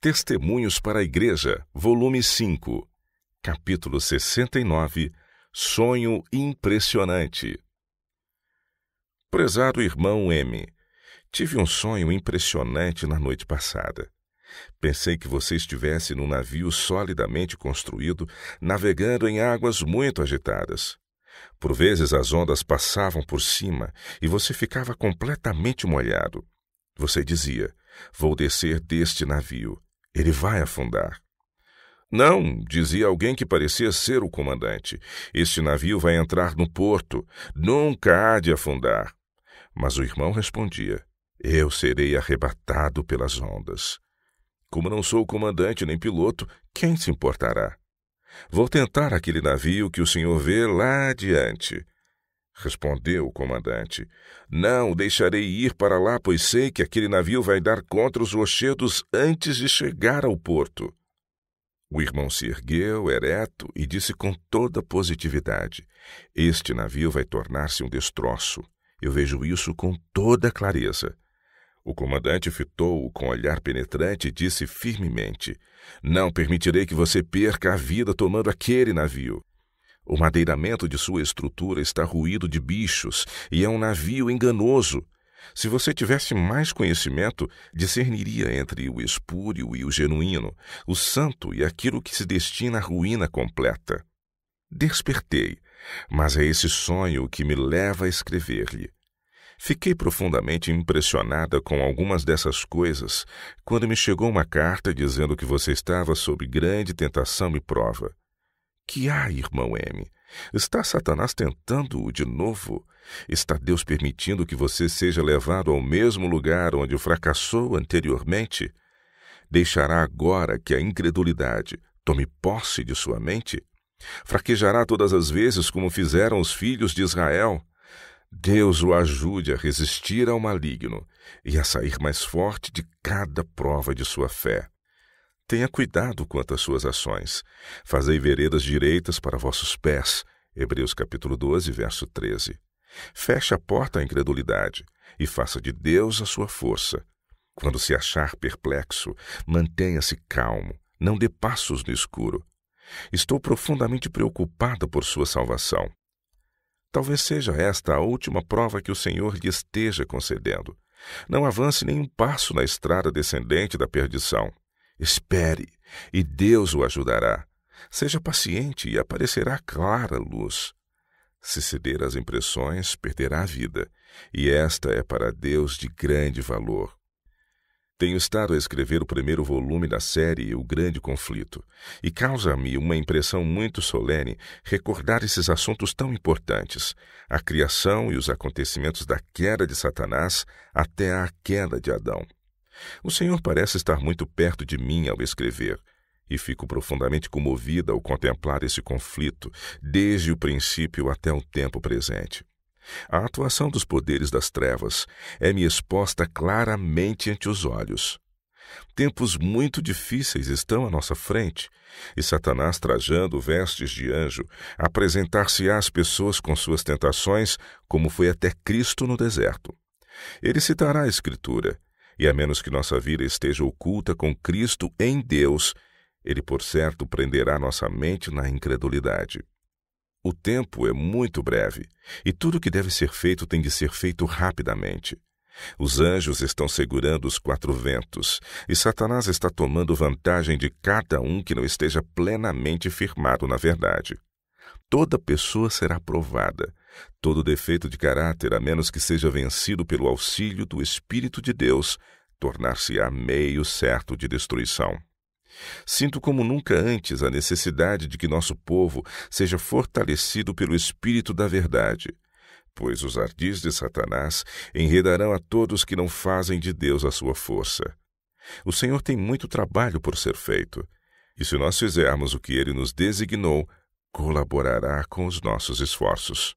Testemunhos para a Igreja, volume 5, capítulo 69, Sonho Impressionante. Prezado irmão M, tive um sonho impressionante na noite passada. Pensei que você estivesse num navio solidamente construído, navegando em águas muito agitadas. Por vezes as ondas passavam por cima e você ficava completamente molhado. Você dizia: Vou descer deste navio. Ele vai afundar. Não, dizia alguém que parecia ser o comandante. Este navio vai entrar no porto. Nunca há de afundar. Mas o irmão respondia: Eu serei arrebatado pelas ondas. Como não sou comandante nem piloto, quem se importará? Vou tentar aquele navio que o senhor vê lá adiante. Respondeu o comandante: Não o deixarei ir para lá, pois sei que aquele navio vai dar contra os rochedos antes de chegar ao porto. O irmão se ergueu, ereto, e disse com toda positividade: Este navio vai tornar-se um destroço. Eu vejo isso com toda clareza. O comandante fitou-o com um olhar penetrante e disse firmemente: Não permitirei que você perca a vida tomando aquele navio. O madeiramento de sua estrutura está ruído de bichos e é um navio enganoso. Se você tivesse mais conhecimento, discerniria entre o espúrio e o genuíno, o santo e aquilo que se destina à ruína completa. Despertei, mas é esse sonho que me leva a escrever-lhe. Fiquei profundamente impressionada com algumas dessas coisas quando me chegou uma carta dizendo que você estava sob grande tentação e prova que há, irmão M? Está Satanás tentando-o de novo? Está Deus permitindo que você seja levado ao mesmo lugar onde fracassou anteriormente? Deixará agora que a incredulidade tome posse de sua mente? Fraquejará todas as vezes como fizeram os filhos de Israel? Deus o ajude a resistir ao maligno e a sair mais forte de cada prova de sua fé. Tenha cuidado quanto às suas ações. Fazei veredas direitas para vossos pés. Hebreus capítulo 12, verso 13. Feche a porta à incredulidade e faça de Deus a sua força. Quando se achar perplexo, mantenha-se calmo, não dê passos no escuro. Estou profundamente preocupada por sua salvação. Talvez seja esta a última prova que o Senhor lhe esteja concedendo. Não avance nenhum passo na estrada descendente da perdição. Espere, e Deus o ajudará. Seja paciente e aparecerá clara luz. Se ceder às impressões, perderá a vida, e esta é para Deus de grande valor. Tenho estado a escrever o primeiro volume da série O Grande Conflito, e causa-me uma impressão muito solene recordar esses assuntos tão importantes: a criação e os acontecimentos da queda de Satanás até a queda de Adão. O Senhor parece estar muito perto de mim ao escrever, e fico profundamente comovida ao contemplar esse conflito, desde o princípio até o tempo presente. A atuação dos poderes das trevas é-me exposta claramente ante os olhos. Tempos muito difíceis estão à nossa frente, e Satanás, trajando vestes de anjo, apresentar-se às pessoas com suas tentações, como foi até Cristo no deserto. Ele citará a Escritura, e a menos que nossa vida esteja oculta com Cristo em Deus, ele por certo prenderá nossa mente na incredulidade. O tempo é muito breve, e tudo o que deve ser feito tem de ser feito rapidamente. Os anjos estão segurando os quatro ventos, e Satanás está tomando vantagem de cada um que não esteja plenamente firmado na verdade. Toda pessoa será provada, Todo defeito de caráter, a menos que seja vencido pelo auxílio do Espírito de Deus, tornar-se-á meio certo de destruição. Sinto como nunca antes a necessidade de que nosso povo seja fortalecido pelo Espírito da Verdade, pois os ardis de Satanás enredarão a todos que não fazem de Deus a sua força. O Senhor tem muito trabalho por ser feito, e se nós fizermos o que ele nos designou, colaborará com os nossos esforços.